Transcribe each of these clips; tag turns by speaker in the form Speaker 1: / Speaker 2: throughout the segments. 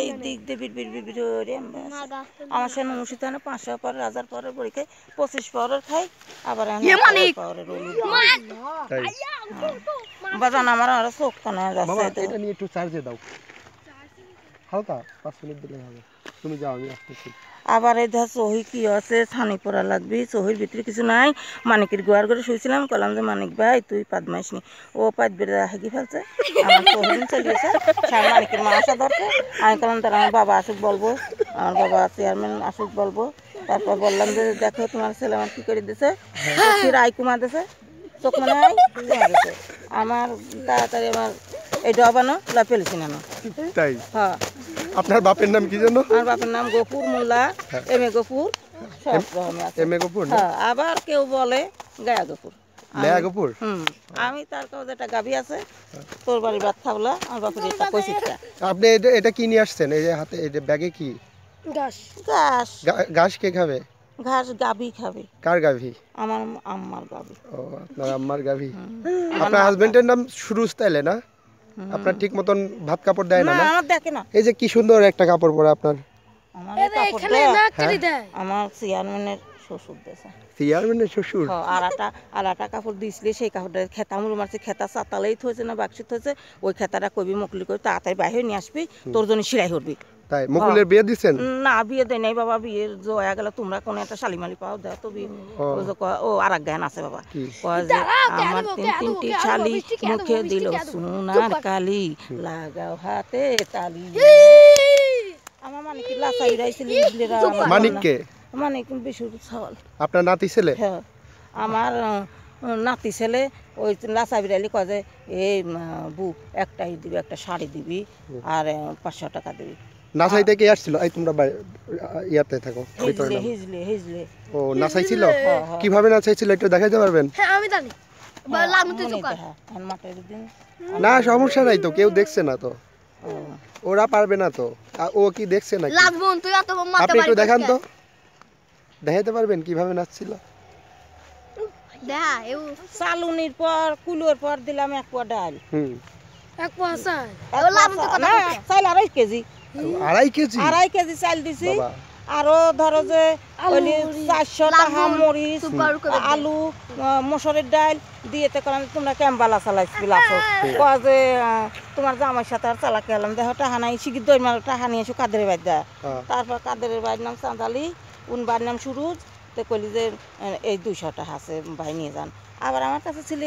Speaker 1: এই দিক
Speaker 2: দিয়ে বিট বিট বিট আমার সামনে অনুষ্ঠিত হয় পাঁচশো পরে হাজার পরের খাই পঁচিশ পরের খাই আবার ইয়ে ইয়ে বাজান আমার আরো চোখ কানা যাচ্ছে
Speaker 1: একটু চার্জে দাও হালকা পাঁচ মিনিট দিলে হবে তুমি যাও আমি আসতেছি
Speaker 2: আবার এই ধর সহি কি আছে ছানি পড়া লাগবি সহির ভিতরে কিছু নাই মানিকের গোয়ার ঘরে শুয়েছিলাম কলাম যে মানিক ভাই তুই পাদমাইস নি ও পাদ বেড়ে হেঁকি ফেলছে মানিকের মা আসা দরকার আমি কলাম তার আমার বাবা আসুক বলবো আমার বাবা চেয়ারম্যান আসুক বলবো তারপর বললাম যে দেখো তোমার ছেলে আমার কি করে দিছে রায় কুমা দিছে চোখ মানে আমার তাড়াতাড়ি আমার এই ডবানো লাফেলছি না তাই হ্যাঁ
Speaker 1: আপনার বাপের নাম কি যেন আমার বাপের নাম
Speaker 2: গফুর মোল্লা হ্যাঁ। এম এ গোপুর এম এ গোপুর হ্যাঁ, আবার কেউ বলে গায়া গফুর লেয়াগপুর আমি তার কাছে একটা গাবি আছে তোর বাড়ির বাচ্চা বলা আমার বাপুর এটা কইছি
Speaker 1: আপনি এটা এটা কি নিয়ে আসছেন এই যে হাতে এই যে ব্যাগে কি ঘাস ঘাস ঘাস কে খাবে
Speaker 2: ঘাস গাবি খাবে কার গাবি আমার আম্মার গাবি
Speaker 1: ও আপনার আম্মার গাবি আপনার হাজবেন্ডের নাম সুরুজ তাইলে না আপনার ঠিক মতন ভাত কাপড় দেয় না আমার দেখে না এই যে কি সুন্দর একটা কাপড় পরে আপনার
Speaker 2: আমার হ্যাঁ। চেয়ারম্যানের শ্বশুর কাপড় সেই কাপড়টা খেতা মারছে না ওই কবি মুকলি তাড়াতাড়ি বাইরে নিয়ে আসবি
Speaker 1: তোর জন্য সিলাই করবি তাই মুকুলের বিয়ে দিছেন
Speaker 2: না বিয়ে দেয় নাই বাবা বিয়ের জয়া গেল তোমরা কোন একটা শালিমালি পাও দাও তো বিয়ে ও আর এক গান আছে বাবা
Speaker 1: কয় যে আমার তিন তিনটি শালি মুখে দিল সোনার
Speaker 2: কালি লাগাও হাতে তালি আমার মানে কি লাচাই রাইছিলি মানিককে মানিক বিশুর ছাওয়াল
Speaker 1: আপনার নাতি ছেলে হ্যাঁ
Speaker 2: আমার নাতি ছেলে ওই লাচা বিড়ালি কয় যে এই বু একটাই দিবি একটা শাড়ি দিবি আর পাঁচশো
Speaker 1: টাকা দিবি নাসাই থেকে আসছিল এই তোমরা ইয়াতে থাকো ও নাসাই ছিল হ্যাঁ, হ্যাঁ। কিভাবে নাসাই ছিল একটু দেখাইতে পারবেন
Speaker 2: হ্যাঁ আমি জানি হ্যাঁ, না সমস্যা নাই তো কেউ
Speaker 1: দেখছে না তো ওরা পারবে না তো ও কি দেখছে না
Speaker 2: আপনি একটু দেখান তো
Speaker 1: দেখাইতে পারবেন কিভাবে নাচছিল
Speaker 2: চালুনির পর কুলোর পর দিলাম এক পোয়া ডাল হুম এক পোয়া চাল কেজি
Speaker 1: আড়াই কেজি আড়াই
Speaker 2: কেজি চাল দিছি আরো ধরো যে চারশো টাকা মরিচ আলু মসুরের ডাল দিয়ে করলাম তোমরা ক্যাম্বালা চালাইছিল হ্যাঁ। কয় যে তোমার জামাই সাথে আর চালা খেলাম দেখো টাকা নাই শিগির দই মাল টাকা নিয়ে কাদের বাড়ি দেয় হ্যাঁ। তারপর কাদের বাড়ির নাম চাঁদালি উন বাড়ির নাম সুরুজ তো কলি যে এই দুইশো টাকা আছে ভাই নিয়ে যান আবার আমার কাছে ছিল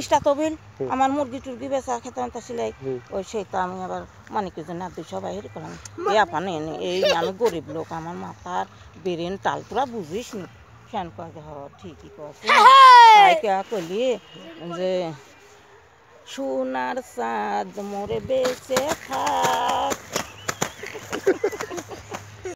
Speaker 2: ইস্টা তবিল আমার মুরগি টুরগি বেচা খেতে আনতে সিলাই ওই সেই তো আমি আবার মানে কি জন্য দুইশো বাহির করলাম এই আপা নেন এই আমি গরিব লোক আমার মাথার বেরেন তাল তোরা বুঝিস নি ফ্যান কয়ে হ ঠিকই কছে কলি যে সোনার সাদ মোরে বেঁচে থাক